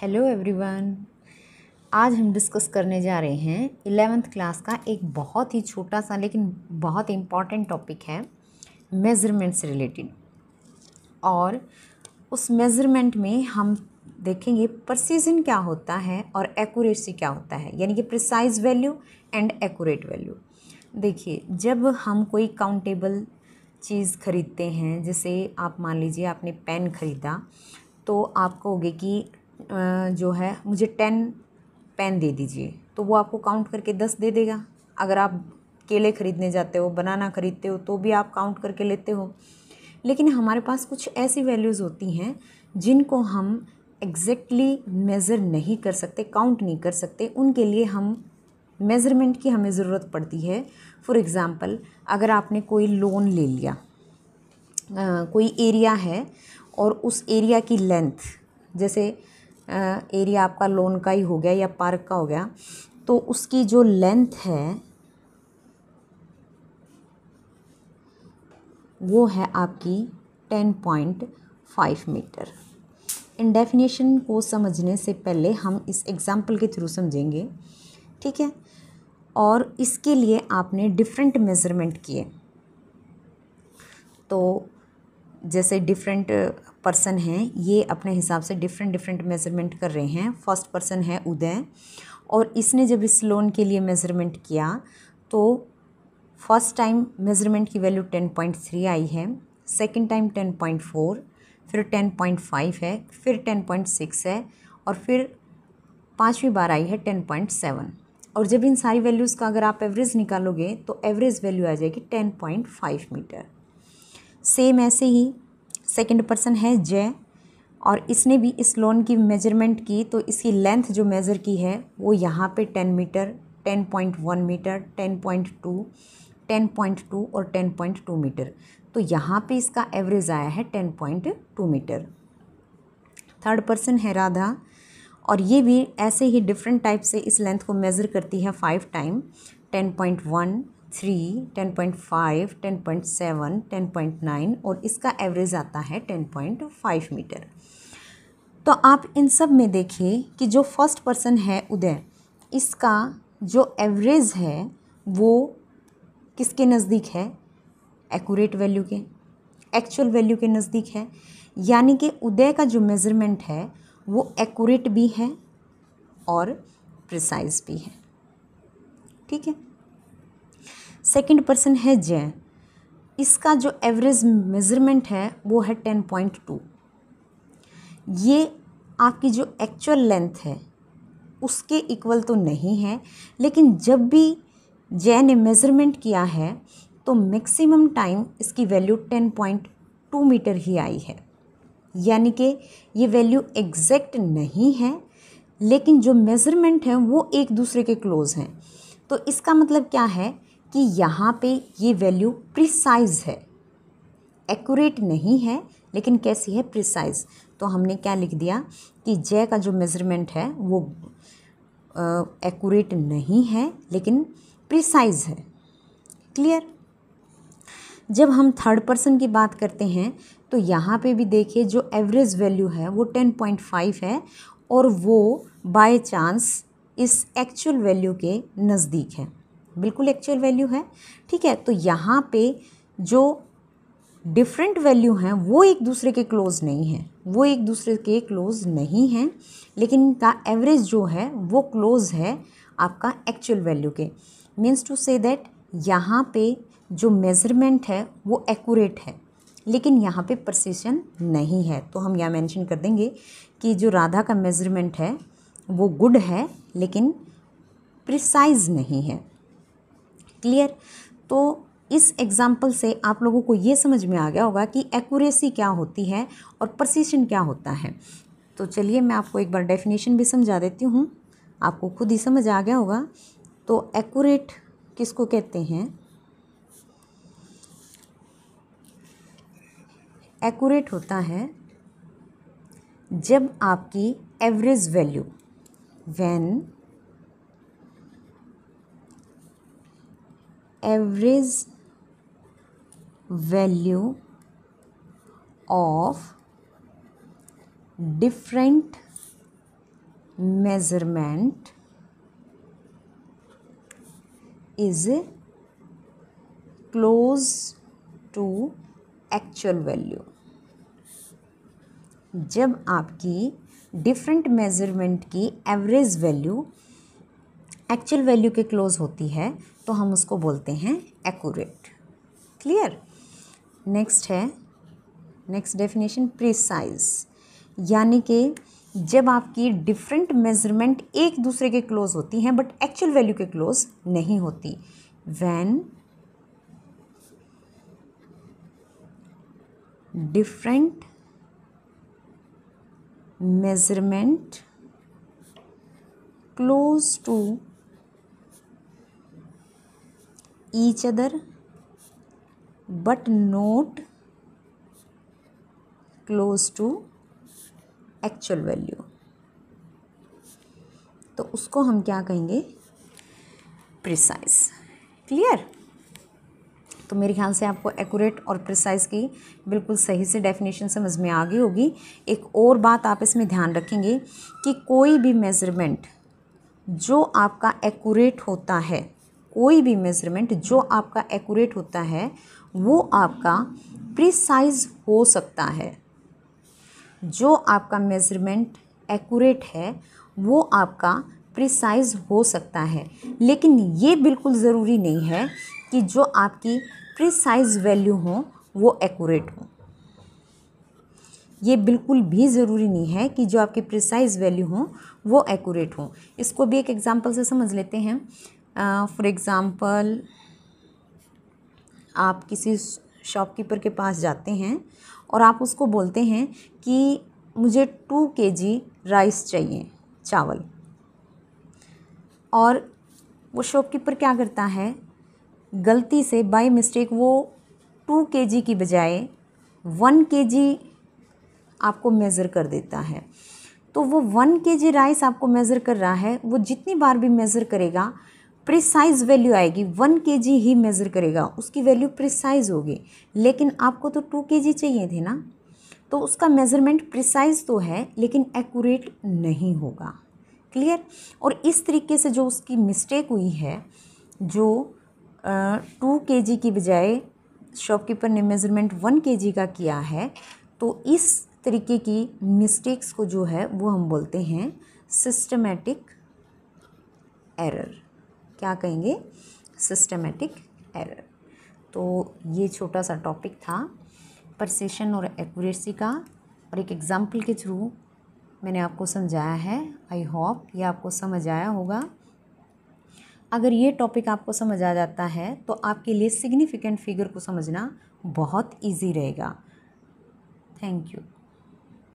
hello everyone आज हम discuss करने जा रहे हैं एलेवेंथ क्लास का एक बहुत ही छोटा सा लेकिन बहुत इम्पॉर्टेंट टॉपिक है मेज़रमेंट से रिलेटेड और उस मेज़रमेंट में हम देखेंगे प्रसीजन क्या होता है और एक्यूरेसी क्या होता है यानी कि precise value and accurate value देखिए जब हम कोई काउंटेबल चीज़ ख़रीदते हैं जैसे आप मान लीजिए आपने पेन ख़रीदा तो आपको होगी कि जो है मुझे टेन पेन दे दीजिए तो वो आपको काउंट करके दस दे देगा अगर आप केले ख़रीदने जाते हो बनाना ख़रीदते हो तो भी आप काउंट करके लेते हो लेकिन हमारे पास कुछ ऐसी वैल्यूज़ होती हैं जिनको हम एग्जैक्टली exactly मेज़र नहीं कर सकते काउंट नहीं कर सकते उनके लिए हम मेज़रमेंट की हमें ज़रूरत पड़ती है फॉर एग्ज़ाम्पल अगर आपने कोई लोन ले लिया आ, कोई एरिया है और उस एरिया की लेंथ जैसे एरिया आपका लोन का ही हो गया या पार्क का हो गया तो उसकी जो लेंथ है वो है आपकी टेन पॉइंट फाइव मीटर इन डेफिनेशन को समझने से पहले हम इस एग्ज़ाम्पल के थ्रू समझेंगे ठीक है और इसके लिए आपने डिफरेंट मेज़रमेंट किए तो जैसे डिफरेंट पर्सन हैं ये अपने हिसाब से डिफरेंट डिफरेंट मेज़रमेंट कर रहे हैं फर्स्ट पर्सन है उदय और इसने जब इस लोन के लिए मेज़रमेंट किया तो फर्स्ट टाइम मेज़रमेंट की वैल्यू टेन पॉइंट थ्री आई है second time ten point four फिर टेन पॉइंट फाइव है फिर टेन पॉइंट सिक्स है और फिर पाँचवीं बार आई है टेन पॉइंट सेवन और जब इन सारी वैल्यूज़ का अगर आप एवरेज निकालोगे तो एवरेज वैल्यू आ जाएगी ten point five metre same ऐसे ही सेकंड पर्सन है जय और इसने भी इस लोन की मेजरमेंट की तो इसकी लेंथ जो मेज़र की है वो यहाँ पे ten metre ten point one metre ten point two ten point two और टेन पॉइंट टू मीटर तो यहाँ पे इसका एवरेज आया है ten point two metre third person है राधा और ये भी ऐसे ही डिफरेंट टाइप से इस लेंथ को मेज़र करती है five time ten point one three ten point five ten point seven ten point nine और इसका एवरेज आता है टेन पॉइंट फाइव मीटर तो आप इन सब में देखिए कि जो फर्स्ट पर्सन है उदय इसका जो एवरेज है वो किसके नज़दीक है एक्यूरेट वैल्यू के एक्चुअल वैल्यू के नज़दीक है यानी कि उदय का जो मेज़रमेंट है वो एक्यूरेट भी है और प्रिसाइज भी है ठीक है सेकंड पर्सन है जय इसका जो एवरेज मेज़रमेंट है वो है टेन पॉइंट टू ये आपकी जो एक्चुअल लेंथ है उसके इक्वल तो नहीं है लेकिन जब भी जय ने मेज़रमेंट किया है तो मैक्सिमम टाइम इसकी value ten point two metre ही आई है यानी कि ये वैल्यू एग्जैक्ट नहीं है लेकिन जो मेज़रमेंट हैं वो एक दूसरे के क्लोज़ हैं तो इसका मतलब क्या है कि यहाँ पे ये वैल्यू प्रिसाइज है एक्यूरेट नहीं है लेकिन कैसी है प्रिसाइज तो हमने क्या लिख दिया कि जय का जो मेज़रमेंट है वो एक्यूरेट नहीं है लेकिन प्रिसाइज है क्लियर जब हम थर्ड पर्सन की बात करते हैं तो यहाँ पे भी देखिए जो एवरेज वैल्यू है वो टेन पॉइंट फाइव है और वो बाय चांस इस एक्चुअल वैल्यू के नज़दीक है बिल्कुल एक्चुअल वैल्यू है ठीक है तो यहाँ पे जो डिफरेंट वैल्यू हैं वो एक दूसरे के क्लोज नहीं हैं वो एक दूसरे के क्लोज नहीं हैं लेकिन इनका एवरेज जो है वो क्लोज है आपका एक्चुअल वैल्यू के मीन्स टू से दैट यहाँ पे जो मेज़रमेंट है वो एक्यूरेट है लेकिन यहाँ पे प्रसिशन नहीं है तो हम यहाँ मेंशन कर देंगे कि जो राधा का मेज़रमेंट है वो गुड है लेकिन प्रिसाइज नहीं है क्लियर तो इस एग्ज़ाम्पल से आप लोगों को ये समझ में आ गया होगा कि एक्यूरेसी क्या होती है और प्रसिशन क्या होता है तो चलिए मैं आपको एक बार डेफिनेशन भी समझा देती हूँ आपको खुद ही समझ आ गया होगा तो एक्यूरेट किसको कहते हैं एक्यूरेट होता है जब आपकी average value when average value of different measurement is close to actual value जब आपकी डिफरेंट मेज़रमेंट की एवरेज वैल्यू एक्चुअल वैल्यू के क्लोज होती है तो हम उसको बोलते हैं एक्यूरेट क्लियर नेक्स्ट है नेक्स्ट डेफिनेशन प्रिसाइज यानी कि जब आपकी डिफरेंट मेजरमेंट एक दूसरे के क्लोज होती हैं बट एक्चुअल वैल्यू के क्लोज नहीं होती when different measurement close to each other but not close to actual value तो उसको हम क्या कहेंगे प्रिसाइज क्लियर तो मेरे ख्याल से आपको एक्यूरेट और प्रिसाइज की बिल्कुल सही से डेफिनेशन समझ में आ गई होगी एक और बात आप इसमें ध्यान रखेंगे कि कोई भी मेज़रमेंट जो आपका एक्यूरेट होता है कोई भी मेज़रमेंट जो आपका एक्यूरेट होता है वो आपका प्रिसाइज हो सकता है जो आपका मेज़रमेंट एक्यूरेट है वो आपका प्रिसाइज हो सकता है लेकिन ये बिल्कुल ज़रूरी नहीं है कि जो आपकी प्रिसाइज वैल्यू हो वो एक्यूरेट हो ये बिल्कुल भी ज़रूरी नहीं है कि जो आपकी प्रिसाइज वैल्यू हो वो एक्यूरेट हो इसको भी एक एग्ज़ाम्पल से समझ लेते हैं फॉर एग्ज़ाम्पल आप किसी शॉपकीपर के पास जाते हैं और आप उसको बोलते हैं कि मुझे टू के जी राइस चाहिए चावल और वो शॉपकीपर क्या करता है गलती से बाय मिस्टेक वो टू के जी की बजाय वन के जी आपको मेज़र कर देता है तो वो वन के जी राइस आपको मेज़र कर रहा है वो जितनी बार भी मेज़र करेगा प्रिसाइज वैल्यू आएगी वन के जी ही मेज़र करेगा उसकी वैल्यू प्रिसाइज होगी लेकिन आपको तो टू के जी चाहिए थे ना तो उसका मेज़रमेंट प्रिसाइज तो है लेकिन एक्यूरेट नहीं होगा क्लियर और इस तरीके से जो उसकी मिस्टेक हुई है जो टू के जी की बजाय शॉपकीपर ने मेज़रमेंट वन के जी का किया है तो इस तरीके की मिस्टेक्स को जो है वो हम बोलते हैं सिस्टमेटिक एरर क्या कहेंगे सिस्टमेटिक एरर तो ये छोटा सा टॉपिक था परसेशन और एक्यूरेसी का और एक एग्ज़ाम्पल के थ्रू मैंने आपको समझाया है आई होप ये आपको समझ आया होगा अगर ये टॉपिक आपको समझ आ जाता है तो आपके लिए सिग्निफिकेंट फिगर को समझना बहुत इजी रहेगा थैंक यू